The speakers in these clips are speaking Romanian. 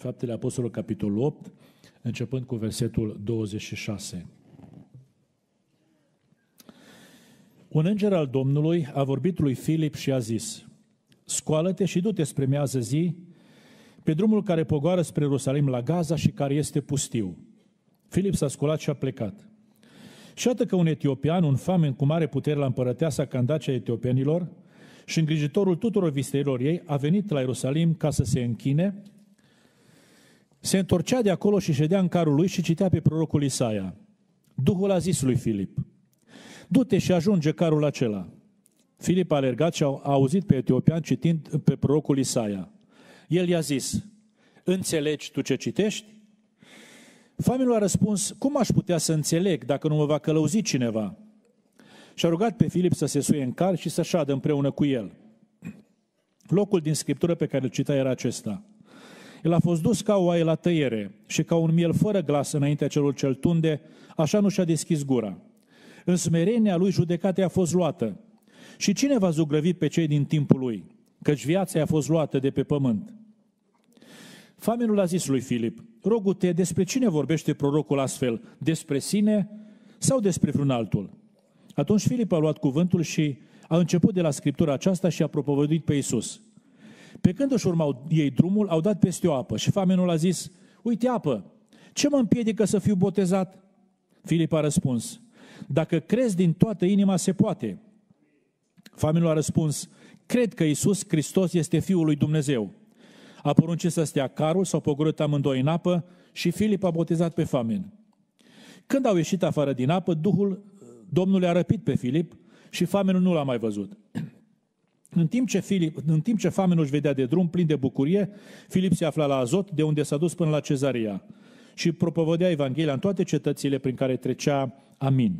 Faptele Apostolului, capitolul 8, începând cu versetul 26. Un înger al Domnului a vorbit lui Filip și a zis, Scoală-te și du-te spre mează zi, pe drumul care pogoară spre Ierusalim la Gaza și care este pustiu. Filip s-a sculat și a plecat. Și atât că un etiopian, un famen cu mare putere la împărăteasa candacea etiopenilor și îngrijitorul tuturor visterilor ei, a venit la Ierusalim ca să se închine se întorcea de acolo și ședea în carul lui și citea pe prorocul Isaia. Duhul a zis lui Filip, du-te și ajunge carul acela. Filip a alergat și a auzit pe etiopian citind pe prorocul Isaia. El i-a zis, înțelegi tu ce citești? Familul a răspuns, cum aș putea să înțeleg dacă nu mă va călăuzi cineva? Și a rugat pe Filip să se suie în car și să șadă împreună cu el. Locul din scriptură pe care îl cita era acesta – el a fost dus ca oaie la tăiere și ca un miel fără glas înaintea celor cel tunde, așa nu și-a deschis gura. În smerenia lui judecatea a fost luată. Și cine va zugrăvi pe cei din timpul lui? Căci viața i-a fost luată de pe pământ. Famenul a zis lui Filip, rogu-te, despre cine vorbește prorocul astfel? Despre sine sau despre vreun altul? Atunci Filip a luat cuvântul și a început de la scriptura aceasta și a propovăduit pe Isus. Pe când își urmau ei drumul, au dat peste o apă și famenul a zis, uite apă, ce mă împiedică să fiu botezat? Filip a răspuns, dacă crezi din toată inima, se poate. Famenul a răspuns, cred că Isus Hristos este Fiul lui Dumnezeu. A poruncit să stea carul, s-au pogorât amândoi în apă și Filip a botezat pe famen. Când au ieșit afară din apă, Duhul Domnului a răpit pe Filip și famenul nu l-a mai văzut. În timp, ce Filip, în timp ce famenul își vedea de drum plin de bucurie, Filip se afla la Azot, de unde s-a dus până la Cezaria și propovădea Evanghelia în toate cetățile prin care trecea. Amin.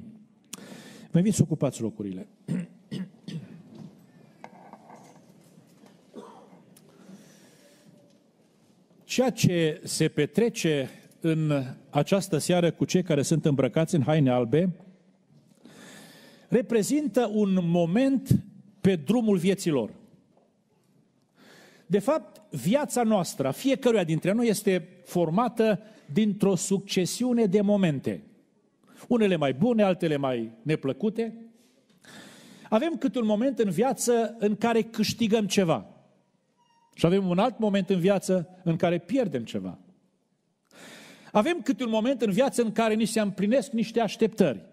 Vă invit să ocupați locurile. Ceea ce se petrece în această seară cu cei care sunt îmbrăcați în haine albe reprezintă un moment pe drumul vieților. De fapt, viața noastră, fiecăruia dintre noi, este formată dintr-o succesiune de momente. Unele mai bune, altele mai neplăcute. Avem câte un moment în viață în care câștigăm ceva. Și avem un alt moment în viață în care pierdem ceva. Avem câte un moment în viață în care ni se împlinesc niște așteptări.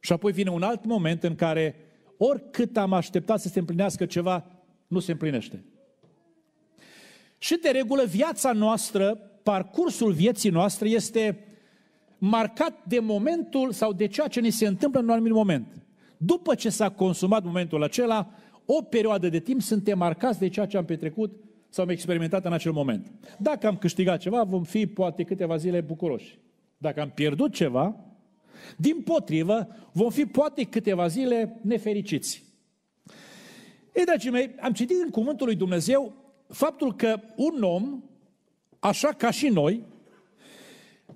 Și apoi vine un alt moment în care oricât am așteptat să se împlinească ceva, nu se împlinește. Și de regulă viața noastră, parcursul vieții noastre este marcat de momentul sau de ceea ce ne se întâmplă în un anumit moment. După ce s-a consumat momentul acela, o perioadă de timp suntem marcați de ceea ce am petrecut sau am experimentat în acel moment. Dacă am câștigat ceva, vom fi poate câteva zile bucuroși. Dacă am pierdut ceva, din potrivă, vom fi poate câteva zile nefericiți. Ei, dragii mei, am citit în Cuvântul lui Dumnezeu faptul că un om, așa ca și noi,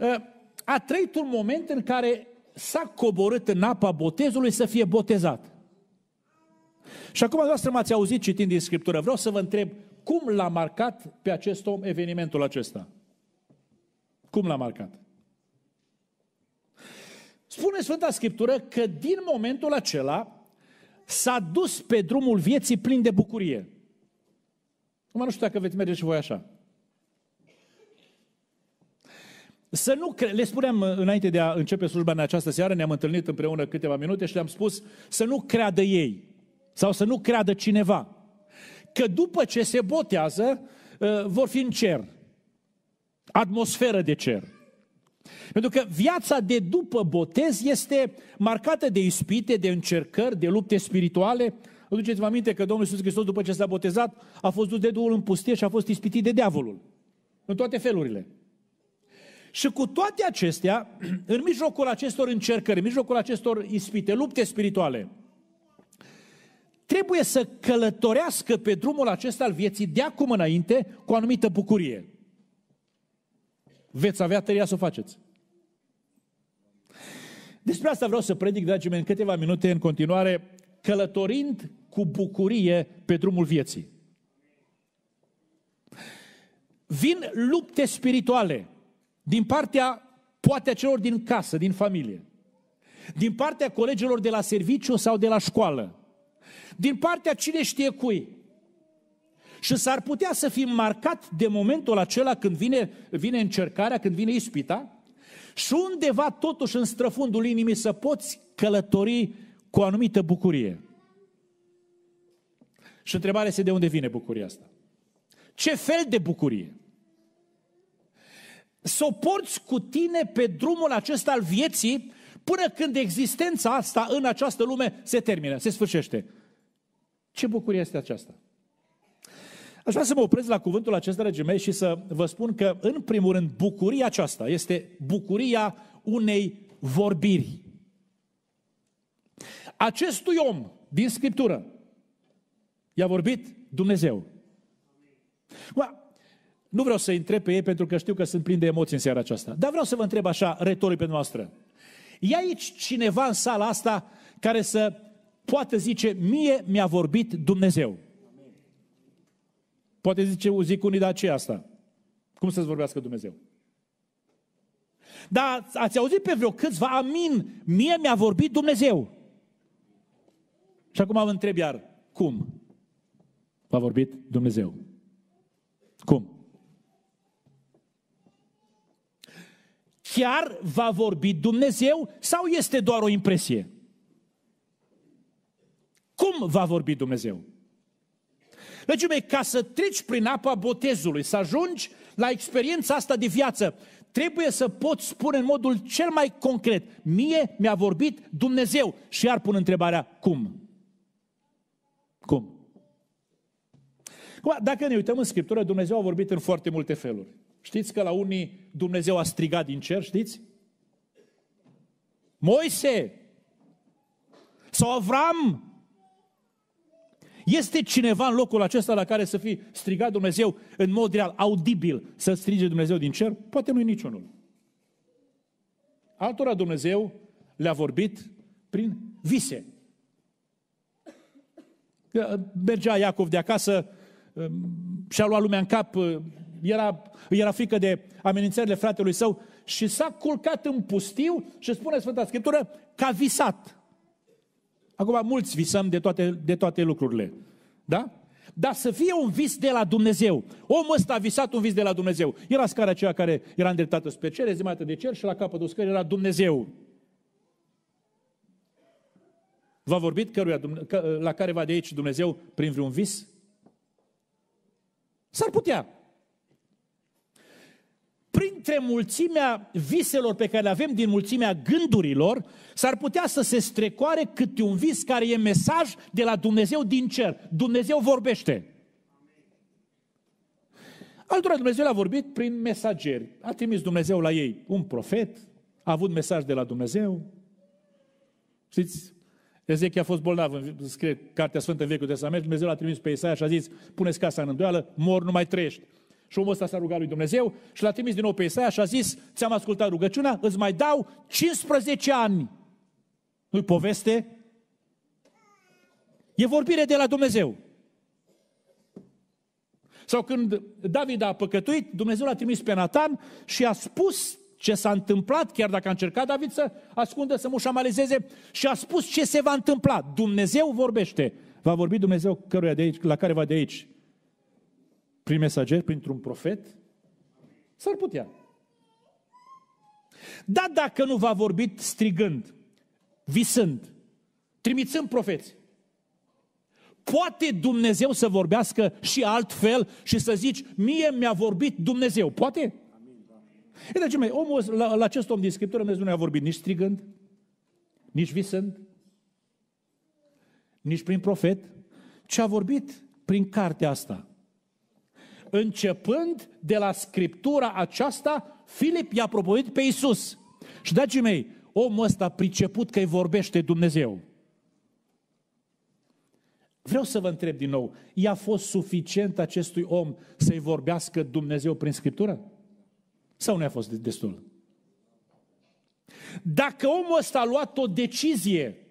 ă, a trăit un moment în care s-a coborât în apa botezului să fie botezat. Și acum dumneavoastră m-ați auzit citind din Scriptură. Vreau să vă întreb, cum l-a marcat pe acest om evenimentul acesta? Cum l-a marcat? Spune Sfânta Scriptură că din momentul acela s-a dus pe drumul vieții plin de bucurie. Numai nu știu dacă veți merge și voi așa. Să nu cre- le spuneam uh, înainte de a începe slujba în această seară, ne-am întâlnit împreună câteva minute și le-am spus să nu creadă ei sau să nu creadă cineva că după ce se botează uh, vor fi în cer. Atmosferă de cer. Pentru că viața de după botez este marcată de ispite, de încercări, de lupte spirituale. Aduceți-vă aminte că Domnul Iisus Hristos, după ce s-a botezat, a fost dus de Duhul în pustie și a fost ispitit de diavolul. În toate felurile. Și cu toate acestea, în mijlocul acestor încercări, în mijlocul acestor ispite, lupte spirituale, trebuie să călătorească pe drumul acesta al vieții de acum înainte cu o anumită bucurie. Veți avea tăria să o faceți. Despre asta vreau să predic, dragii mei, în câteva minute în continuare, călătorind cu bucurie pe drumul vieții. Vin lupte spirituale din partea poate a celor din casă, din familie, din partea colegilor de la serviciu sau de la școală, din partea cine știe cui, și s-ar putea să fim marcat de momentul acela când vine, vine încercarea, când vine ispita, și undeva totuși în străfundul inimii să poți călători cu o anumită bucurie. Și întrebarea este de unde vine bucuria asta. Ce fel de bucurie? Să o porți cu tine pe drumul acesta al vieții până când existența asta în această lume se termină, se sfârșește. Ce bucurie este aceasta? Aș vrea să mă opresc la cuvântul acesta, dragii mei, și să vă spun că, în primul rând, bucuria aceasta este bucuria unei vorbiri. Acestui om din Scriptură i-a vorbit Dumnezeu. Ba, nu vreau să întreb pe ei pentru că știu că sunt plin de emoții în seara aceasta, dar vreau să vă întreb așa, retoric pe noastră. E aici cineva în sala asta care să poată zice, mie mi-a vorbit Dumnezeu. Poate zice, zic unii, de ce asta? Cum să-ți vorbească Dumnezeu? Dar ați auzit pe vreo câțiva, amin, mie mi-a vorbit Dumnezeu. Și acum vă întreb iar, cum v-a vorbit Dumnezeu? Cum? Chiar va vorbi Dumnezeu sau este doar o impresie? Cum va vorbi Dumnezeu? Dragii mei, ca să treci prin apa botezului, să ajungi la experiența asta de viață, trebuie să poți spune în modul cel mai concret, mie mi-a vorbit Dumnezeu și iar pun întrebarea, cum? Cum? Dacă ne uităm în Scriptură, Dumnezeu a vorbit în foarte multe feluri. Știți că la unii Dumnezeu a strigat din cer, știți? Moise! Sau Avram! Este cineva în locul acesta la care să fi strigat Dumnezeu în mod real, audibil, să strige Dumnezeu din cer? Poate nu-i niciunul. Altora Dumnezeu le-a vorbit prin vise. Uh, mergea Iacov de acasă, um, și-a luat lumea în cap, uh, era, era frică de amenințările fratelui său și s-a culcat în pustiu și spune Sfânta Scriptură că a visat. Acum mulți visăm de toate, de toate lucrurile. Da? Dar să fie un vis de la Dumnezeu. Omul ăsta a visat un vis de la Dumnezeu. Era scara aceea care era îndreptată spre cer, rezimată de cer și la capătul scării era Dumnezeu. V-a vorbit căruia, la care va de aici Dumnezeu prin vreun vis? S-ar putea printre mulțimea viselor pe care le avem, din mulțimea gândurilor, s-ar putea să se strecoare câte un vis care e mesaj de la Dumnezeu din cer. Dumnezeu vorbește. Altora Dumnezeu l-a vorbit prin mesageri. A trimis Dumnezeu la ei un profet, a avut mesaj de la Dumnezeu. Știți, Ezechia a fost bolnav, scrie Cartea Sfântă în Vechiul Testament, Dumnezeu l-a trimis pe Isaia și a zis, puneți casa în îndoială, mor, nu mai trăiești. Și omul ăsta s-a rugat lui Dumnezeu și l-a trimis din nou pe Isaia și a zis, ți-am ascultat rugăciunea, îți mai dau 15 ani. Nu-i poveste? E vorbire de la Dumnezeu. Sau când David a păcătuit, Dumnezeu l-a trimis pe Natan și a spus ce s-a întâmplat, chiar dacă a încercat David să ascundă, să mușamalizeze, și a spus ce se va întâmpla. Dumnezeu vorbește. Va vorbi Dumnezeu căruia de aici, la care va de aici prin mesager, printr-un profet? S-ar putea. Da, dacă nu va vorbit strigând, visând, trimițând profeți, poate Dumnezeu să vorbească și altfel și să zici, mie mi-a vorbit Dumnezeu. Poate? E, dragii mei, omul, la, la acest om din Scriptură Dumnezeu nu a vorbit nici strigând, nici visând, nici prin profet, Ce a vorbit prin cartea asta începând de la scriptura aceasta, Filip i-a proporit pe Isus. Și, dragii mei, omul ăsta priceput că îi vorbește Dumnezeu. Vreau să vă întreb din nou, i-a fost suficient acestui om să-i vorbească Dumnezeu prin Scriptură? Sau nu a fost destul? Dacă omul ăsta a luat o decizie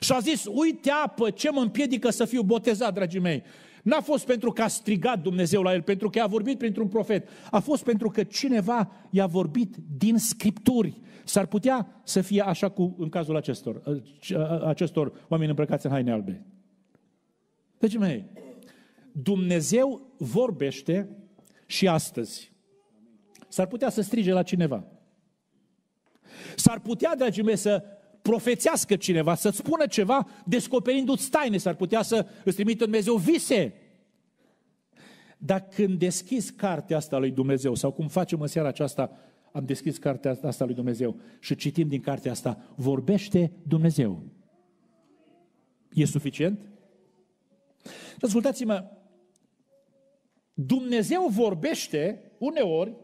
și a zis, uite apă, ce mă împiedică să fiu botezat, dragii mei? N-a fost pentru că a strigat Dumnezeu la el, pentru că a vorbit printr-un profet. A fost pentru că cineva i-a vorbit din Scripturi. S-ar putea să fie așa cu în cazul acestor, acestor oameni îmbrăcați în haine albe. Deci, mei, Dumnezeu vorbește și astăzi. S-ar putea să strige la cineva. S-ar putea, dragii mei, să profețească cineva, să spună ceva, descoperindu-ți taine, s-ar putea să îți trimite Dumnezeu vise. Dar când deschizi cartea asta lui Dumnezeu, sau cum facem în seara aceasta, am deschis cartea asta lui Dumnezeu și citim din cartea asta, vorbește Dumnezeu. E suficient? Ascultați-mă, Dumnezeu vorbește uneori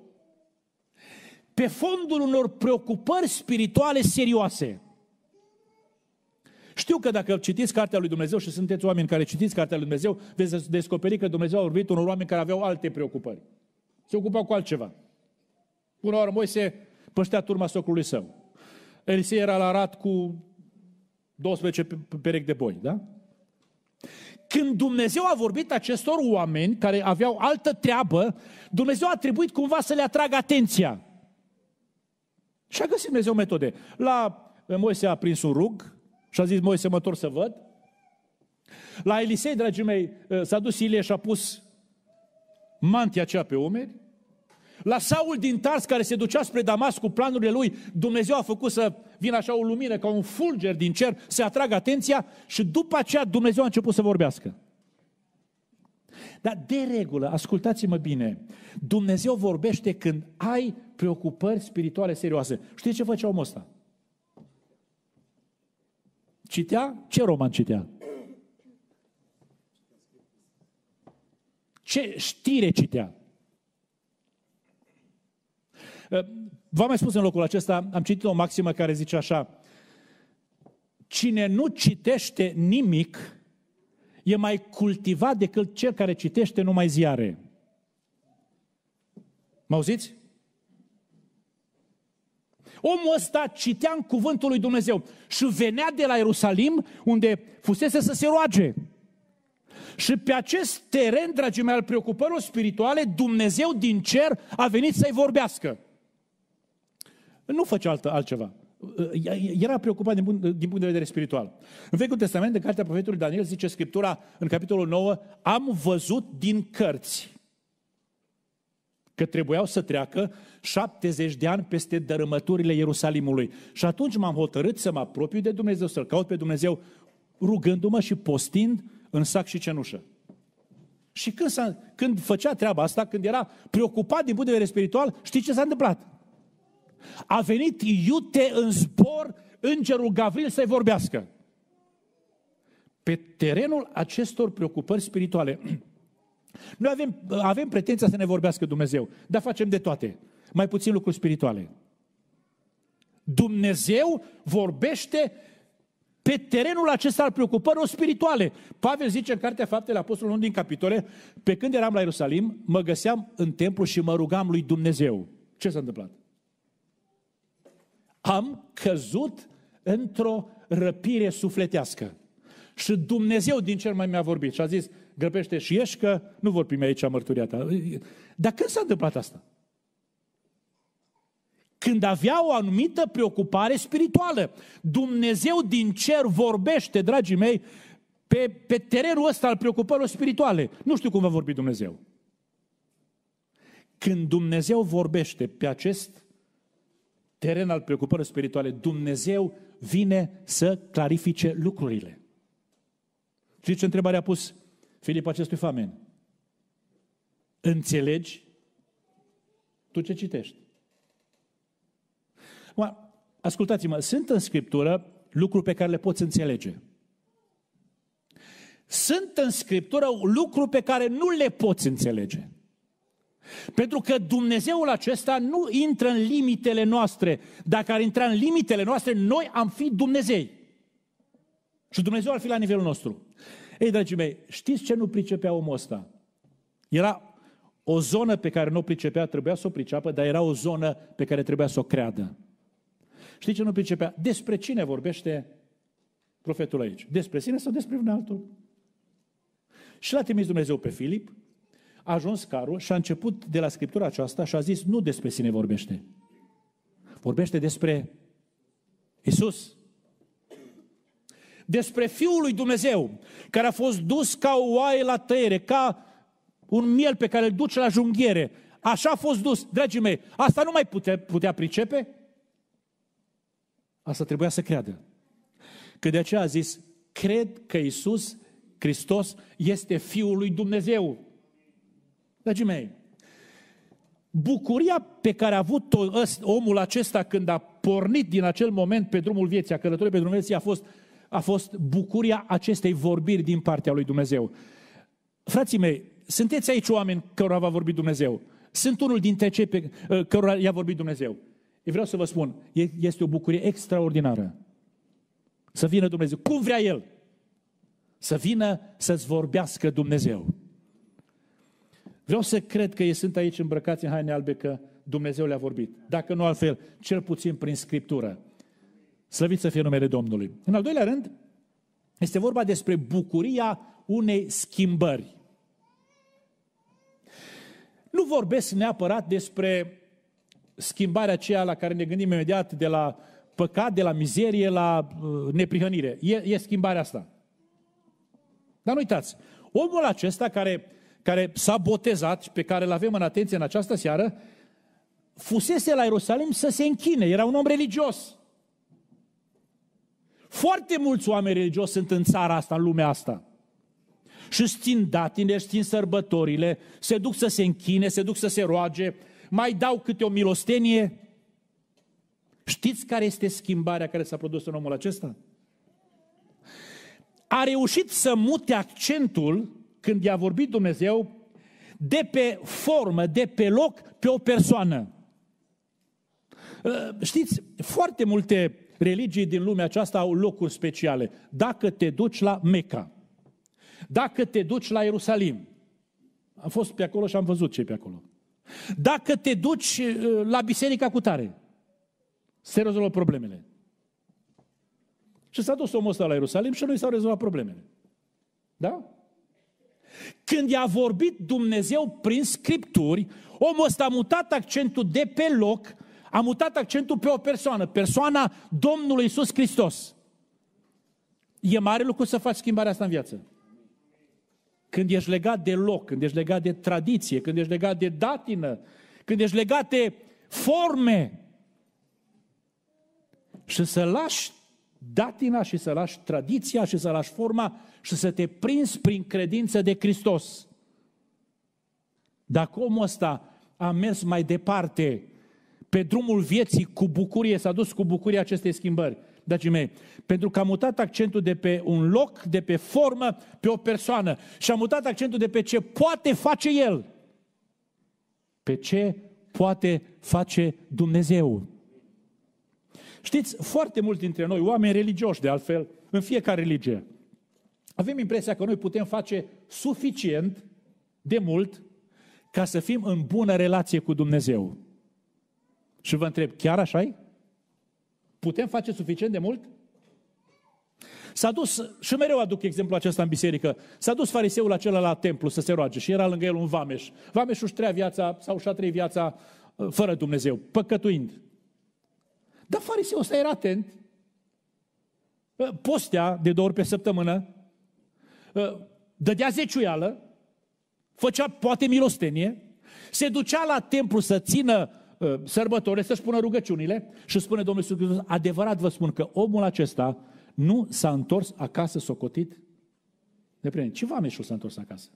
pe fondul unor preocupări spirituale serioase. Știu că dacă citiți Cartea lui Dumnezeu și sunteți oameni care citiți Cartea lui Dumnezeu, veți descoperi că Dumnezeu a vorbit unor oameni care aveau alte preocupări. Se ocupau cu altceva. Până la urmă, Moise păștea turma socului său. Elisei era la rat cu 12 perechi de boi, da? Când Dumnezeu a vorbit acestor oameni care aveau altă treabă, Dumnezeu a trebuit cumva să le atragă atenția. Și a găsit Dumnezeu metode. La Moise a prins un rug, și a zis Moise, mă să văd. La Elisei, dragii mei, eh, s-a dus Ilie și a pus mantia aceea pe umeri. La Saul din Tars, care se ducea spre Damas cu planurile lui, Dumnezeu a făcut să vină așa o lumină, ca un fulger din cer, să atragă atenția și după aceea Dumnezeu a început să vorbească. Dar de regulă, ascultați-mă bine, Dumnezeu vorbește când ai preocupări spirituale serioase. Știți ce făcea omul ăsta? Citea? Ce roman citea? Ce știre citea? Ă, v-am mai spus în locul acesta, am citit o maximă care zice așa, cine nu citește nimic e mai cultivat decât cel care citește numai ziare. Mă auziți? Omul ăsta citea în cuvântul lui Dumnezeu și venea de la Ierusalim, unde fusese să se roage. Și pe acest teren, dragii mei, al preocupărilor spirituale, Dumnezeu din cer a venit să-i vorbească. Nu făcea altă, altceva. Era preocupat din punct, din punct de vedere spiritual. În Vechiul Testament, în cartea profetului Daniel, zice Scriptura, în capitolul 9, am văzut din cărți că trebuiau să treacă 70 de ani peste dărâmăturile Ierusalimului. Și atunci m-am hotărât să mă apropiu de Dumnezeu, să-L caut pe Dumnezeu, rugându-mă și postind în sac și cenușă. Și când, s-a, când făcea treaba asta, când era preocupat din punct de vedere spiritual, știi ce s-a întâmplat? A venit iute în zbor îngerul Gavril să-i vorbească. Pe terenul acestor preocupări spirituale, Noi avem, avem pretenția să ne vorbească Dumnezeu, dar facem de toate, mai puțin lucruri spirituale. Dumnezeu vorbește pe terenul acesta al preocupărilor spirituale. Pavel zice în Cartea Faptele Apostolului 1 din capitole, pe când eram la Ierusalim, mă găseam în templu și mă rugam lui Dumnezeu. Ce s-a întâmplat? Am căzut într-o răpire sufletească. Și Dumnezeu din cer mai mi-a vorbit și a zis, grăbește și ieși că nu vor primi aici mărturia ta. Dar când s-a întâmplat asta? Când avea o anumită preocupare spirituală. Dumnezeu din cer vorbește, dragii mei, pe, pe terenul ăsta al preocupărilor spirituale. Nu știu cum va vorbi Dumnezeu. Când Dumnezeu vorbește pe acest teren al preocupărilor spirituale, Dumnezeu vine să clarifice lucrurile. Știți ce întrebare a pus Filip acestui famen. Înțelegi tu ce citești. Acum, ascultați-mă, sunt în Scriptură lucruri pe care le poți înțelege. Sunt în Scriptură lucruri pe care nu le poți înțelege. Pentru că Dumnezeul acesta nu intră în limitele noastre. Dacă ar intra în limitele noastre, noi am fi Dumnezei. Și Dumnezeu ar fi la nivelul nostru. Ei, dragii mei, știți ce nu pricepea omul ăsta? Era o zonă pe care nu o pricepea, trebuia să o priceapă, dar era o zonă pe care trebuia să o creadă. Știți ce nu pricepea? Despre cine vorbește profetul aici? Despre sine sau despre un altul? Și l-a trimis Dumnezeu pe Filip, a ajuns carul și a început de la scriptura aceasta și a zis, nu despre sine vorbește. Vorbește despre Isus despre Fiul lui Dumnezeu, care a fost dus ca o oaie la tăiere, ca un miel pe care îl duce la junghiere. Așa a fost dus, dragii mei. Asta nu mai putea, putea pricepe? Asta trebuia să creadă. Că de aceea a zis, cred că Isus Hristos este Fiul lui Dumnezeu. Dragii mei, bucuria pe care a avut omul acesta când a pornit din acel moment pe drumul vieții, a călătorit pe drumul vieții, a fost a fost bucuria acestei vorbiri din partea lui Dumnezeu. Frații mei, sunteți aici oameni cărora v-a vorbit Dumnezeu. Sunt unul dintre cei pe uh, cărora i-a vorbit Dumnezeu. Eu vreau să vă spun, este o bucurie extraordinară. Să vină Dumnezeu. Cum vrea El? Să vină să-ți vorbească Dumnezeu. Vreau să cred că ei sunt aici îmbrăcați în haine albe că Dumnezeu le-a vorbit. Dacă nu altfel, cel puțin prin Scriptură. Slăvit să fie numele Domnului. În al doilea rând, este vorba despre bucuria unei schimbări. Nu vorbesc neapărat despre schimbarea aceea la care ne gândim imediat de la păcat, de la mizerie, la uh, neprihănire. E, e schimbarea asta. Dar nu uitați, omul acesta care, care s-a botezat și pe care îl avem în atenție în această seară, fusese la Ierusalim să se închine, era un om religios. Foarte mulți oameni religioși sunt în țara asta, în lumea asta. Și țin datine, țin sărbătorile, se duc să se închine, se duc să se roage, mai dau câte o milostenie. Știți care este schimbarea care s-a produs în omul acesta? A reușit să mute accentul, când i-a vorbit Dumnezeu, de pe formă, de pe loc, pe o persoană. Ă, știți, foarte multe religii din lumea aceasta au locuri speciale. Dacă te duci la Meca, dacă te duci la Ierusalim, am fost pe acolo și am văzut ce pe acolo. Dacă te duci uh, la biserica cu tare, se rezolvă problemele. Și s-a dus omul ăsta la Ierusalim și nu i s-au rezolvat problemele. Da? Când i-a vorbit Dumnezeu prin Scripturi, omul ăsta a mutat accentul de pe loc a mutat accentul pe o persoană, persoana Domnului Isus Hristos. E mare lucru să faci schimbarea asta în viață. Când ești legat de loc, când ești legat de tradiție, când ești legat de datină, când ești legat de forme. Și să lași datina și să lași tradiția și să lași forma și să te prinzi prin credință de Hristos. Dacă omul ăsta a mers mai departe pe drumul vieții cu bucurie, s-a dus cu bucurie acestei schimbări, dragii mei, pentru că a mutat accentul de pe un loc, de pe formă, pe o persoană și a mutat accentul de pe ce poate face el, pe ce poate face Dumnezeu. Știți, foarte mulți dintre noi, oameni religioși de altfel, în fiecare religie, avem impresia că noi putem face suficient de mult ca să fim în bună relație cu Dumnezeu. Și vă întreb, chiar așa e? Putem face suficient de mult? S-a dus, și mereu aduc exemplul acesta în biserică, s-a dus fariseul acela la templu să se roage și era lângă el un vameș. Vameșul își trea viața sau și-a trei viața uh, fără Dumnezeu, păcătuind. Dar fariseul ăsta era atent, uh, postea de două ori pe săptămână, uh, dădea zeciuială, făcea poate milostenie, se ducea la templu să țină Ă, sărbători, să-și pună rugăciunile și spune Domnul Iisus Hristos, adevărat vă spun că omul acesta nu s-a întors acasă socotit de plin. Ce vameșul s-a întors acasă?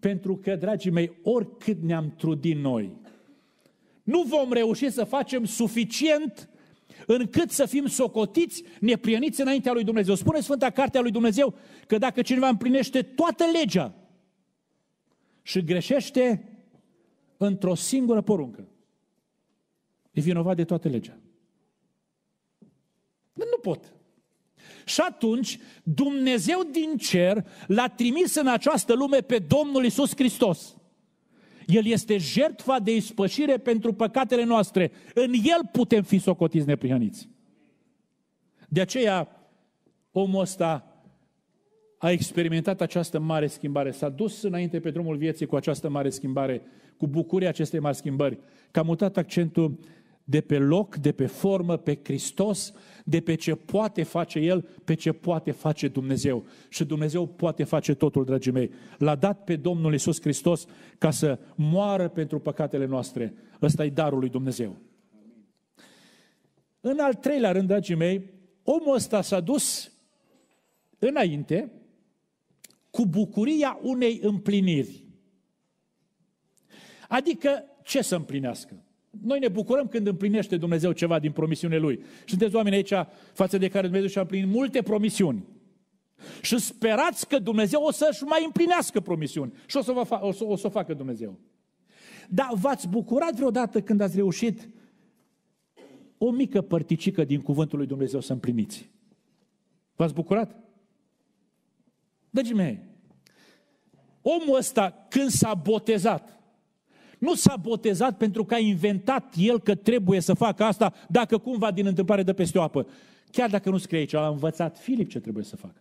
Pentru că, dragii mei, oricât ne-am trudit noi, nu vom reuși să facem suficient încât să fim socotiți, neprieniți înaintea lui Dumnezeu. Spune Sfânta Cartea lui Dumnezeu că dacă cineva împlinește toată legea și greșește într-o singură poruncă. E vinovat de toată legea. Dar nu pot. Și atunci Dumnezeu din cer l-a trimis în această lume pe Domnul Isus Hristos. El este jertfa de ispășire pentru păcatele noastre. În El putem fi socotiți neprihăniți. De aceea, omul ăsta a experimentat această mare schimbare, s-a dus înainte pe drumul vieții cu această mare schimbare, cu bucuria acestei mari schimbări, că a mutat accentul de pe loc, de pe formă, pe Hristos, de pe ce poate face El, pe ce poate face Dumnezeu. Și Dumnezeu poate face totul, dragii mei. L-a dat pe Domnul Isus Hristos ca să moară pentru păcatele noastre. Ăsta e darul lui Dumnezeu. În al treilea rând, dragii mei, omul ăsta s-a dus înainte cu bucuria unei împliniri. Adică ce să împlinească? Noi ne bucurăm când împlinește Dumnezeu ceva din promisiunile Lui. Sunteți oameni aici față de care Dumnezeu și-a împlinit multe promisiuni. Și sperați că Dumnezeu o să-și mai împlinească promisiuni. Și o să, vă fa- o, să, o să o facă Dumnezeu. Dar v-ați bucurat vreodată când ați reușit o mică părticică din cuvântul lui Dumnezeu să împliniți? V-ați bucurat? Dragii mei, omul ăsta când s-a botezat, nu s-a botezat pentru că a inventat el că trebuie să facă asta dacă cumva din întâmplare dă peste o apă. Chiar dacă nu scrie aici, a învățat Filip ce trebuie să facă.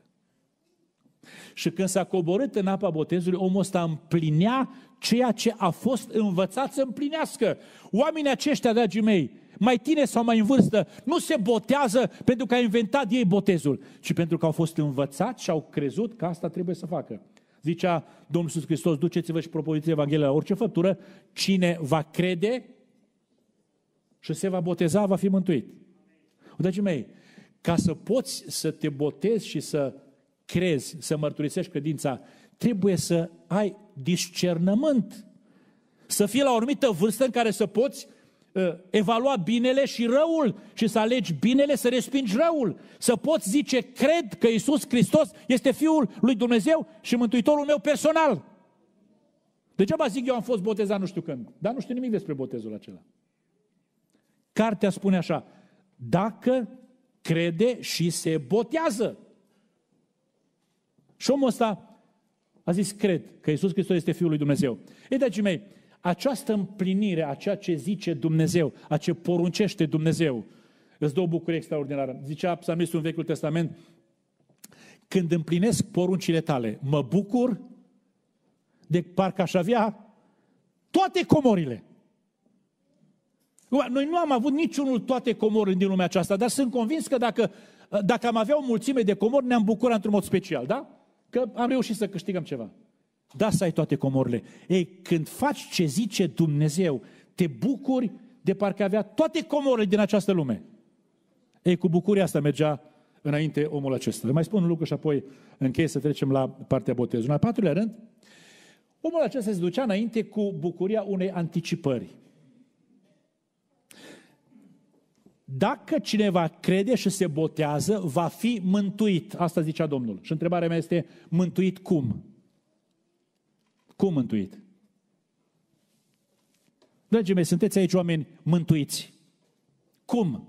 Și când s-a coborât în apa botezului, omul ăsta împlinea ceea ce a fost învățat să împlinească. Oamenii aceștia, dragii mei, mai tineri sau mai în vârstă, nu se botează pentru că a inventat ei botezul, ci pentru că au fost învățați și au crezut că asta trebuie să facă. Zicea Domnul Iisus Hristos, duceți-vă și propoziți Evanghelia la orice făptură, cine va crede și se va boteza, va fi mântuit. Dragii mei, ca să poți să te botezi și să crezi, să mărturisești credința, trebuie să ai discernământ. Să fii la o anumită vârstă în care să poți Ă, evalua binele și răul și să alegi binele, să respingi răul. Să poți zice, cred că Isus Hristos este Fiul lui Dumnezeu și Mântuitorul meu personal. Degeaba zic eu am fost botezat nu știu când, dar nu știu nimic despre botezul acela. Cartea spune așa, dacă crede și se botează. Și omul ăsta a zis, cred că Isus Hristos este Fiul lui Dumnezeu. Ei, dragii mei, această împlinire a ceea ce zice Dumnezeu, a ce poruncește Dumnezeu, îți dă o bucurie extraordinară. Zicea psalmistul în Vechiul Testament, când împlinesc poruncile tale, mă bucur de parcă aș avea toate comorile. Noi nu am avut niciunul toate comorile din lumea aceasta, dar sunt convins că dacă, dacă am avea o mulțime de comori, ne-am bucurat într-un mod special, da? Că am reușit să câștigăm ceva da să ai toate comorile. Ei, când faci ce zice Dumnezeu, te bucuri de parcă avea toate comorile din această lume. Ei, cu bucuria asta mergea înainte omul acesta. Mai spun un lucru și apoi încheie să trecem la partea botezului. În al patrulea rând, omul acesta se ducea înainte cu bucuria unei anticipări. Dacă cineva crede și se botează, va fi mântuit. Asta zicea Domnul. Și întrebarea mea este, mântuit cum? Cum mântuit? Dragii mei, sunteți aici oameni mântuiți. Cum?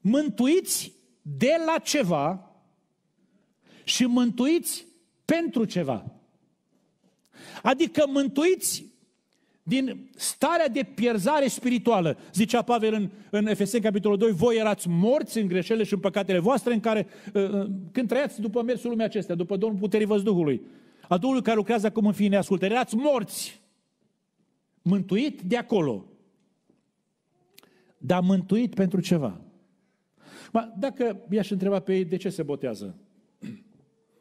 Mântuiți de la ceva și mântuiți pentru ceva. Adică mântuiți din starea de pierzare spirituală. Zicea Pavel în, în Efeseni capitolul 2, voi erați morți în greșelile și în păcatele voastre în care, uh, uh, când trăiați după mersul lumii acestea, după Domnul Puterii Văzduhului, a Duhului care lucrează acum în fine ascultă. Erați morți, mântuit de acolo, dar mântuit pentru ceva. Ma, dacă i-aș întreba pe ei de ce se botează,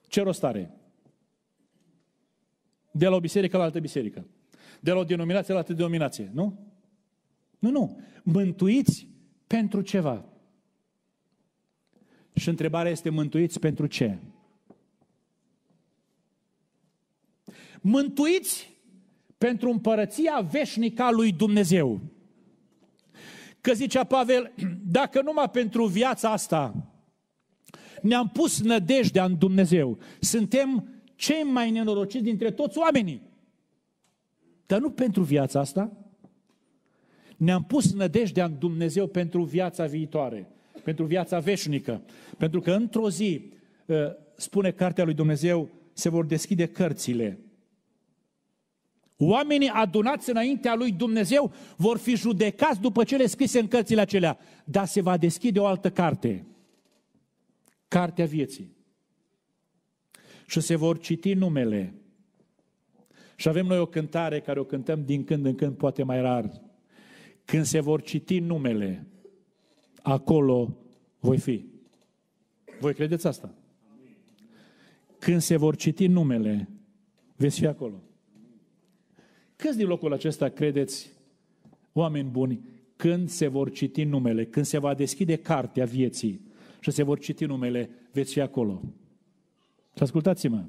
ce rost are? De la o biserică la altă biserică. De la o denominație la altă denominație, nu? Nu, nu. Mântuiți pentru ceva. Și întrebarea este mântuiți pentru ce? mântuiți pentru împărăția veșnică a lui Dumnezeu. Că zicea Pavel, dacă numai pentru viața asta ne-am pus nădejdea în Dumnezeu, suntem cei mai nenorociți dintre toți oamenii. Dar nu pentru viața asta. Ne-am pus nădejdea în Dumnezeu pentru viața viitoare, pentru viața veșnică. Pentru că într-o zi, ă, spune cartea lui Dumnezeu, se vor deschide cărțile Oamenii adunați înaintea lui Dumnezeu vor fi judecați după cele scrise în cărțile acelea. Dar se va deschide o altă carte. Cartea vieții. Și se vor citi numele. Și avem noi o cântare care o cântăm din când în când, poate mai rar. Când se vor citi numele, acolo voi fi. Voi credeți asta? Când se vor citi numele, veți fi acolo. Câți din locul acesta credeți, oameni buni, când se vor citi numele, când se va deschide cartea vieții și se vor citi numele, veți fi acolo? Și ascultați-mă,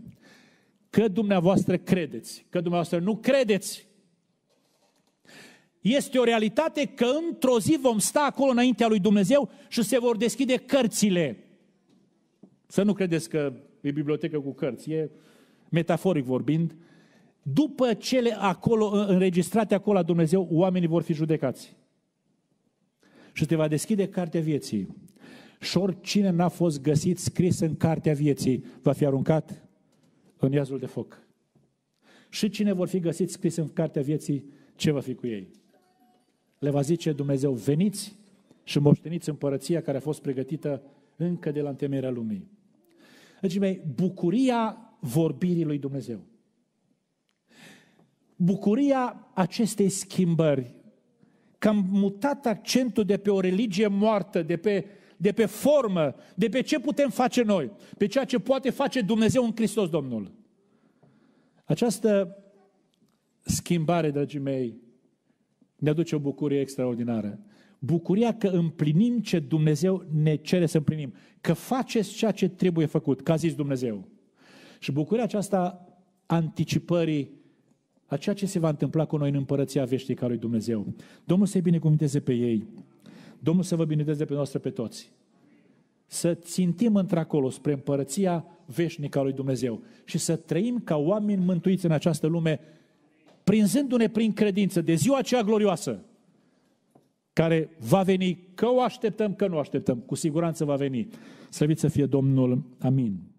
că dumneavoastră credeți, că dumneavoastră nu credeți, este o realitate că într-o zi vom sta acolo înaintea lui Dumnezeu și se vor deschide cărțile. Să nu credeți că e bibliotecă cu cărți, e metaforic vorbind, după cele acolo, înregistrate acolo la Dumnezeu, oamenii vor fi judecați. Și te va deschide cartea vieții. Și oricine n-a fost găsit scris în cartea vieții, va fi aruncat în iazul de foc. Și cine vor fi găsiți scris în cartea vieții, ce va fi cu ei? Le va zice Dumnezeu, veniți și moșteniți împărăția care a fost pregătită încă de la întemeierea lumii. Deci, mei, bucuria vorbirii lui Dumnezeu bucuria acestei schimbări, că am mutat accentul de pe o religie moartă, de pe, de pe formă, de pe ce putem face noi, pe ceea ce poate face Dumnezeu în Hristos Domnul. Această schimbare, dragii mei, ne aduce o bucurie extraordinară. Bucuria că împlinim ce Dumnezeu ne cere să împlinim, că faceți ceea ce trebuie făcut, că a zis Dumnezeu. Și bucuria aceasta anticipării la ceea ce se va întâmpla cu noi în împărăția veșnică a lui Dumnezeu. Domnul să-i binecuvinteze pe ei. Domnul să vă binecuvinteze pe noastră pe toți. Să țintim într-acolo spre împărăția veșnică a lui Dumnezeu și să trăim ca oameni mântuiți în această lume, prinzându-ne prin credință de ziua aceea glorioasă, care va veni, că o așteptăm, că nu o așteptăm, cu siguranță va veni. Slăviți să fie Domnul. Amin.